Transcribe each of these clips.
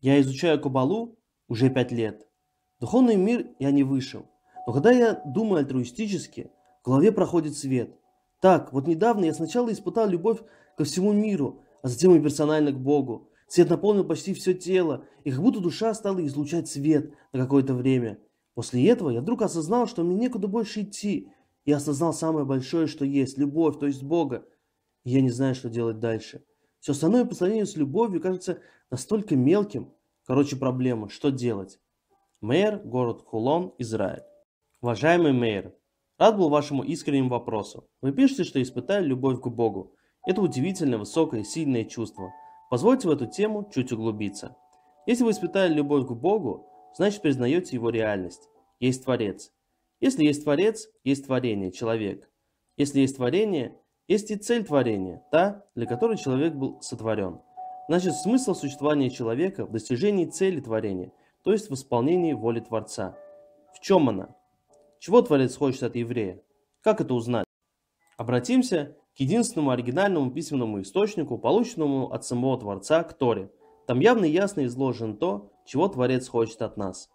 Я изучаю Кабалу уже пять лет. В духовный мир я не вышел. Но когда я думаю альтруистически, в голове проходит свет. Так, вот недавно я сначала испытал любовь ко всему миру, а затем и персонально к Богу. Свет наполнил почти все тело, и как будто душа стала излучать свет на какое-то время. После этого я вдруг осознал, что мне некуда больше идти. Я осознал самое большое, что есть, любовь, то есть Бога. И я не знаю, что делать дальше. Все остальное по сравнению с любовью кажется настолько мелким. Короче, проблема. Что делать? Мэр, город Хулон, Израиль. Уважаемый мэр, рад был вашему искреннему вопросу. Вы пишете, что испытали любовь к Богу. Это удивительно высокое и сильное чувство. Позвольте в эту тему чуть углубиться. Если вы испытали любовь к Богу, значит признаете его реальность. Есть Творец. Если есть Творец, есть творение, человек. Если есть творение, есть и цель творения, та, для которой человек был сотворен. Значит, смысл существования человека в достижении цели творения, то есть в исполнении воли Творца. В чем она? Чего Творец хочет от еврея? Как это узнать? Обратимся к единственному оригинальному письменному источнику, полученному от самого Творца, к Торе. Там явно и ясно изложено то, чего Творец хочет от нас.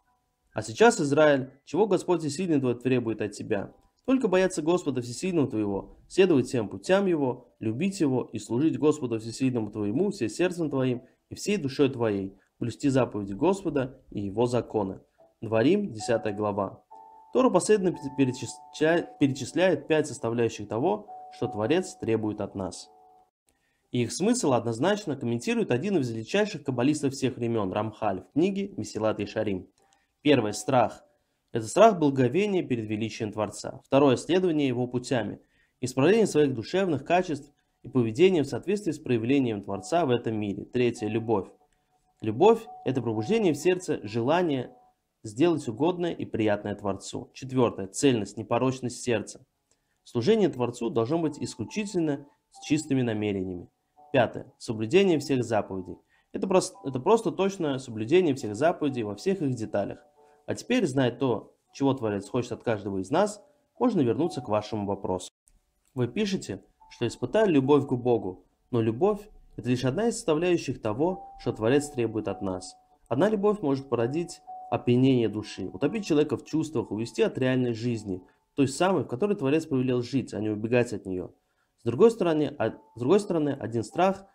А сейчас, Израиль, чего Господь Всесильный требует от тебя? Только бояться Господа Всесильного твоего, следовать всем путям его, любить его и служить Господу Всесильному твоему, все сердцем твоим и всей душой твоей, блюсти заповеди Господа и его законы. Дворим, 10 глава. Тора последовательно перечисляет, перечисляет пять составляющих того, что Творец требует от нас. И их смысл однозначно комментирует один из величайших каббалистов всех времен Рамхаль в книге «Месилат и Шарим». Первый – страх – это страх благовения перед величием Творца, второе следование его путями, исправление своих душевных качеств и поведение в соответствии с проявлением Творца в этом мире. Третье – любовь. Любовь – это пробуждение в сердце желания сделать угодное и приятное Творцу. Четвертое – цельность, непорочность сердца. Служение Творцу должно быть исключительно с чистыми намерениями. Пятое – соблюдение всех заповедей. Это просто, это просто точное соблюдение всех заповедей во всех их деталях. А теперь, зная то, чего Творец хочет от каждого из нас, можно вернуться к вашему вопросу. Вы пишете, что испытали любовь к Богу, но любовь – это лишь одна из составляющих того, что Творец требует от нас. Одна любовь может породить опьянение души, утопить человека в чувствах, увести от реальной жизни, той самой, в которой Творец повелел жить, а не убегать от нее. С другой стороны, а, с другой стороны один страх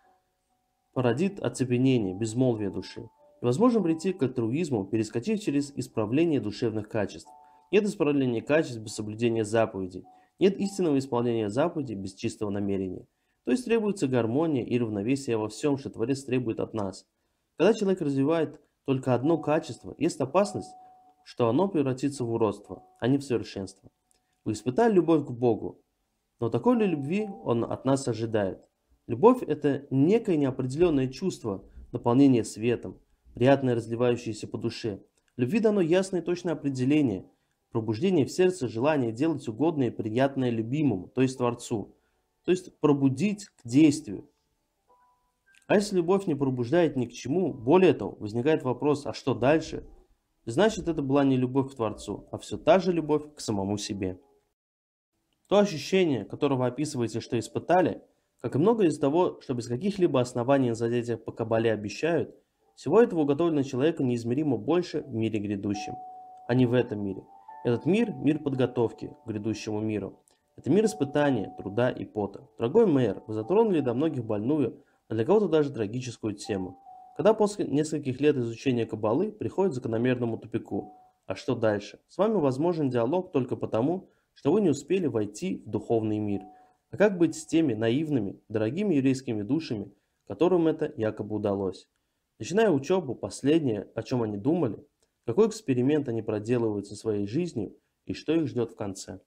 породит оцепенение, безмолвие души возможно прийти к альтруизму, перескочив через исправление душевных качеств. Нет исправления качеств без соблюдения заповедей. Нет истинного исполнения заповедей без чистого намерения. То есть требуется гармония и равновесие во всем, что Творец требует от нас. Когда человек развивает только одно качество, есть опасность, что оно превратится в уродство, а не в совершенство. Вы испытали любовь к Богу, но такой ли любви Он от нас ожидает? Любовь – это некое неопределенное чувство, наполнение светом, приятное, разливающееся по душе. Любви дано ясное и точное определение. Пробуждение в сердце желание делать угодное и приятное любимому, то есть Творцу. То есть пробудить к действию. А если любовь не пробуждает ни к чему, более того, возникает вопрос, а что дальше? Значит, это была не любовь к Творцу, а все та же любовь к самому себе. То ощущение, которого описываете, что испытали, как и многое из того, что без каких-либо оснований за занятиях по кабале обещают – всего этого уготовлено человеку неизмеримо больше в мире грядущем, а не в этом мире. Этот мир – мир подготовки к грядущему миру. Это мир испытания, труда и пота. Дорогой мэр, вы затронули до многих больную, а для кого-то даже трагическую тему. Когда после нескольких лет изучения кабалы приходит к закономерному тупику. А что дальше? С вами возможен диалог только потому, что вы не успели войти в духовный мир. А как быть с теми наивными, дорогими еврейскими душами, которым это якобы удалось? Начиная учебу, последнее, о чем они думали, какой эксперимент они проделывают со своей жизнью и что их ждет в конце.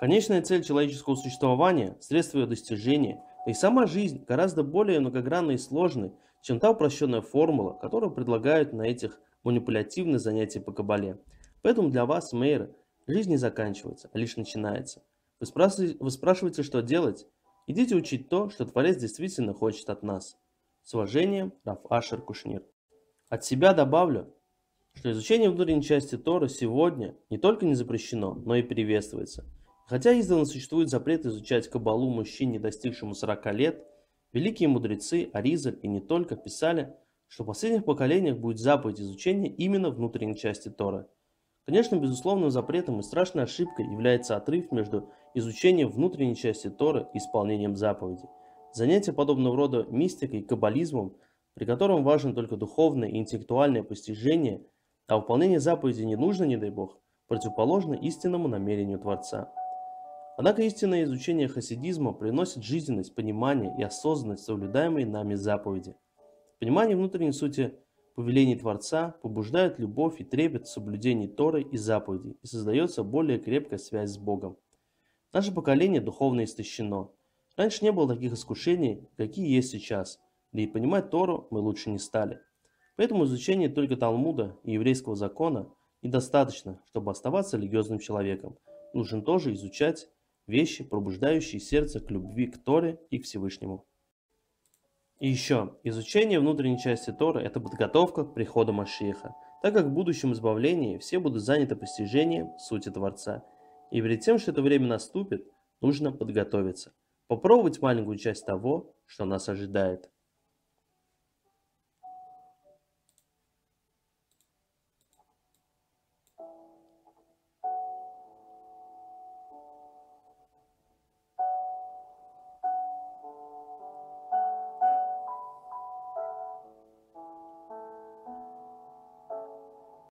Конечная цель человеческого существования, средство ее достижения и сама жизнь гораздо более многогранны и сложны, чем та упрощенная формула, которую предлагают на этих манипулятивных занятиях по кабале. Поэтому для вас, мэйры, жизнь не заканчивается, а лишь начинается. Вы спрашиваете, вы спрашиваете, что делать? Идите учить то, что Творец действительно хочет от нас – с уважением, Раф Ашер Кушнир. От себя добавлю, что изучение внутренней части Торы сегодня не только не запрещено, но и приветствуется. Хотя издавна существует запрет изучать кабалу мужчине, достигшему 40 лет, великие мудрецы Аризаль и не только писали, что в последних поколениях будет заповедь изучения именно внутренней части Торы. Конечно, безусловным запретом и страшной ошибкой является отрыв между изучением внутренней части Торы и исполнением заповедей – Занятие подобного рода мистикой и каббализмом, при котором важно только духовное и интеллектуальное постижение, а выполнение заповеди не нужно, не дай бог, противоположно истинному намерению Творца. Однако истинное изучение хасидизма приносит жизненность, понимание и осознанность соблюдаемой нами заповеди. Понимание внутренней сути повелений Творца побуждает любовь и трепет в соблюдении Торы и заповедей, и создается более крепкая связь с Богом. Наше поколение духовно истощено – Раньше не было таких искушений, какие есть сейчас, да и понимать Тору мы лучше не стали. Поэтому изучение только Талмуда и еврейского закона недостаточно, чтобы оставаться религиозным человеком. Нужно тоже изучать вещи, пробуждающие сердце к любви к Торе и к Всевышнему. И еще, изучение внутренней части Торы – это подготовка к приходу Машииха, так как в будущем избавлении все будут заняты постижением сути Творца. И перед тем, что это время наступит, нужно подготовиться – попробовать маленькую часть того, что нас ожидает.